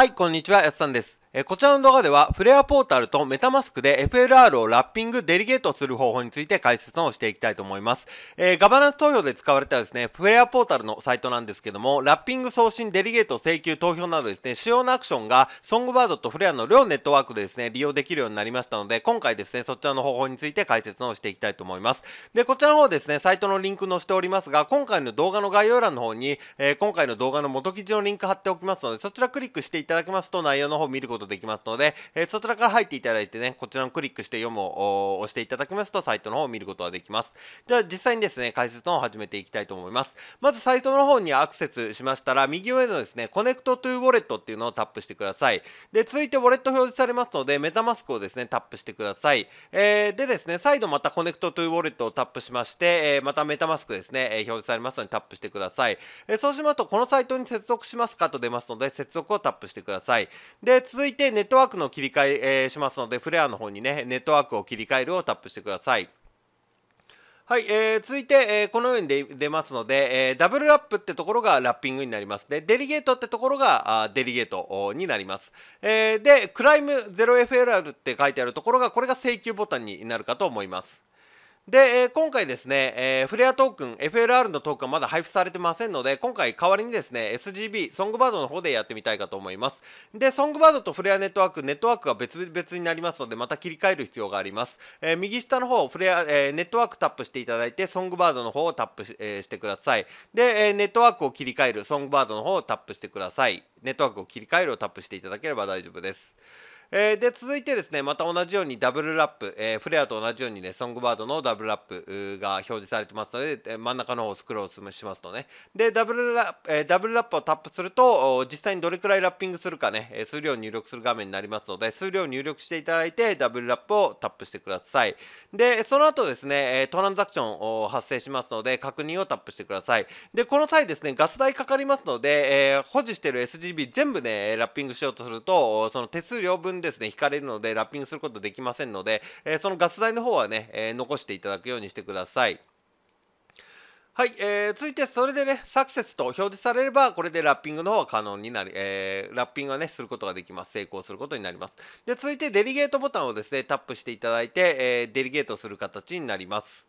はい、こんにちは、やすさんです。えこちらの動画では、フレアポータルとメタマスクで FLR をラッピング、デリゲートする方法について解説をしていきたいと思います。えー、ガバナンス投票で使われたですね、フレアポータルのサイトなんですけども、ラッピング送信、デリゲート、請求、投票などですね、主要なアクションが、ソングバードとフレアの両ネットワークでですね、利用できるようになりましたので、今回ですね、そちらの方法について解説をしていきたいと思います。で、こちらの方ですね、サイトのリンク載せておりますが、今回の動画の概要欄の方に、えー、今回の動画の元記事のリンク貼っておきますので、そちらクリックしていただきますと内容の方を見ることことできますので、えー、そちらから入っていただいてね、こちらのクリックして読むを押していただきますと、サイトの方を見ることができます。じゃあ実際にですね、解説の方を始めていきたいと思います。まずサイトの方にアクセスしましたら、右上のですね、コネクトトゥーウォレットっていうのをタップしてください。で、続いてウォレット表示されますので、メタマスクをですね、タップしてください。えー、でですね、再度またコネクトトゥーウォレットをタップしまして、えー、またメタマスクですね、え表示されますのでタップしてください。えそうしますと、このサイトに接続しますかと出ますので、接続をタップしてください。で、続いてネットワークの切り替ええしますのでフレアの方にねネットワークを切り替えるをタップしてください。はい、えー、続いて、えー、このように出ますので、えー、ダブルラップってところがラッピングになりますで、デリゲートってところがあデリゲートになります。えー、で、クライム 0FLR って書いてあるところが、これが請求ボタンになるかと思います。で、え今回ですね、えフレアトークン FLR のトークンはまだ配布されてませんので今回代わりにですね SGB ソングバードの方でやってみたいかと思いますでソングバードとフレアネットワークネットワークが別々になりますのでまた切り替える必要があります、え右下の方フレア、えネットワークタップしていただいてソングバードの方をタップし,、えしてくださいで、えネットワークを切り替えるソングバードの方をタップしてくださいネットワークを切り替えるをタップしていただければ大丈夫ですえー、で続いてですねまた同じようにダブルラップ、えー、フレアと同じようにねソングバードのダブルラップが表示されてますので、で真ん中の方をスクロールしますとねでダブルラップ、えダブルラップをタップすると実際にどれくらいラッピングするかね数量を入力する画面になりますので数量を入力していただいてダブルラップをタップしてくださいでその後ですねトランザクションを発生しますので確認をタップしてくださいでこの際ですねガス代かかりますので、え保持している SGB 全部ねラッピングしようとするとその手数料分ですね引かれるのでラッピングすることできませんので、えそのガス代の方はね、え残していただくようにしてください。はい、えー、続いてそれでねサクセスと表示されればこれでラッピングの方は可能になり、えー、ラッピングはねすることができます成功することになりますで続いてデリゲートボタンをですねタップしていただいて、えー、デリゲートする形になります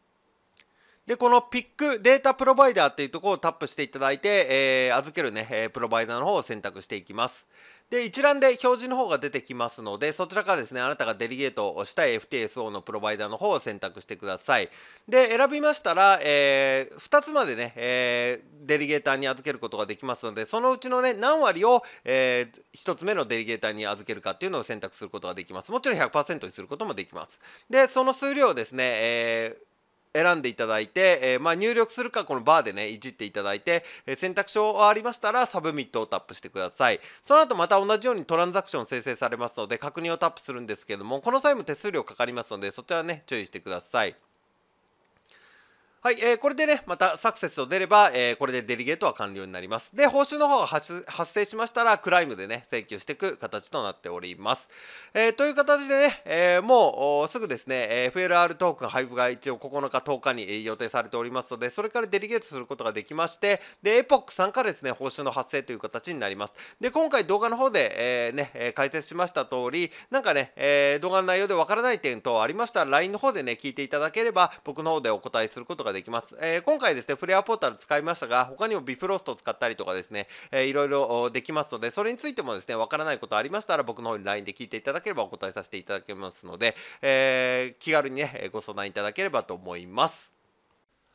でこのピックデータプロバイダーっていうところをタップしていただいて、えー、預けるね、えプロバイダーの方を選択していきますで一覧で表示の方が出てきますのでそちらからですねあなたがデリゲートをしたい FTSO のプロバイダーの方を選択してくださいで選びましたら、えー、2つまでね、えー、デリゲーターに預けることができますのでそのうちのね何割を、えー、1つ目のデリゲーターに預けるかっていうのを選択することができますもちろん100%にすることもできますでその数量ですね、えー選んでいただいて、えー、まあ、入力するかこのバーでねいじっていただいて、えー、選択肢がありましたらサブミットをタップしてくださいその後また同じようにトランザクション生成されますので確認をタップするんですけどもこの際も手数料かかりますのでそちらね注意してくださいはい、えー、これでね、またサクセスを出れば、えー、これでデリゲートは完了になります。で、報酬の方が発生しましたら、クライムでね、請求していく形となっております。えー、という形でね、えー、もうすぐですね、え FLR トークン配布が一応9日、10日に予定されておりますので、それからデリゲートすることができまして、で、エポックさんからですね、報酬の発生という形になります。で、今回動画の方で、えね、解説しました通り、なんかね、え動画の内容でわからない点等ありましたら、LINE の方でね、聞いていただければ、僕の方でお答えすることがができます。えー、今回ですね、プレアポータル使いましたが、他にもビフロストを使ったりとかですね、えー、いろいろできますので、それについてもですね、わからないことありましたら、僕の方に LINE で聞いていただければお答えさせていただきますので、えー、気軽にね、ご相談いただければと思います。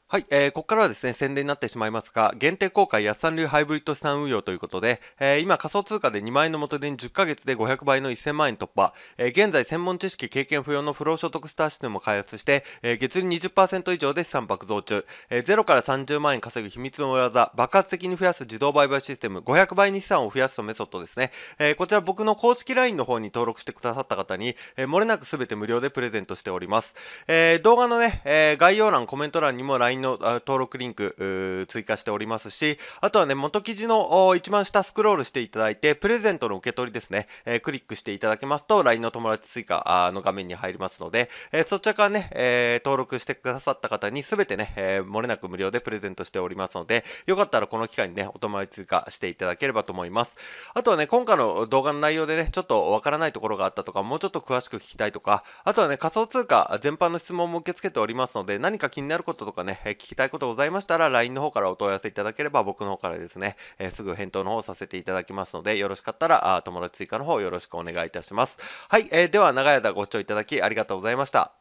はい、えー、ここからはですね、宣伝になってしまいますが、限定公開安産流ハイブリッド資産運用ということで、えー、今仮想通貨で2万円の元で10ヶ月で500倍の1000万円突破、えー、現在専門知識経験不要の不労所得スターシステムを開発して、えー、月利20%以上で資産爆増中、えー、0から30万円稼ぐ秘密の裏技、爆発的に増やす自動売買システム、500倍に資産を増やすとメソッドですね、えー、こちら僕の公式 LINE の方に登録してくださった方に、えー、漏れなく全て無料でプレゼントしております。えー、動画のね、えー、概要欄、コメント欄にも LINE LINE の登録リンク追加しておりますし、あとはね、元記事の一番下スクロールしていただいて、プレゼントの受け取りですね、えー、クリックしていただけますと、LINE の友達追加の画面に入りますので、えー、そちらからね、えー、登録してくださった方にすべてね、えー、漏れなく無料でプレゼントしておりますので、よかったらこの機会にね、お友達追加していただければと思います。あとはね、今回の動画の内容でね、ちょっとわからないところがあったとか、もうちょっと詳しく聞きたいとか、あとはね、仮想通貨全般の質問も受け付けておりますので、何か気になることとかね、え聞きたいことございましたら LINE の方からお問い合わせいただければ僕の方からですね、えすぐ返答の方させていただきますのでよろしかったらあ友達追加の方よろしくお願いいたします。はい、えでは長い間ご視聴いただきありがとうございました。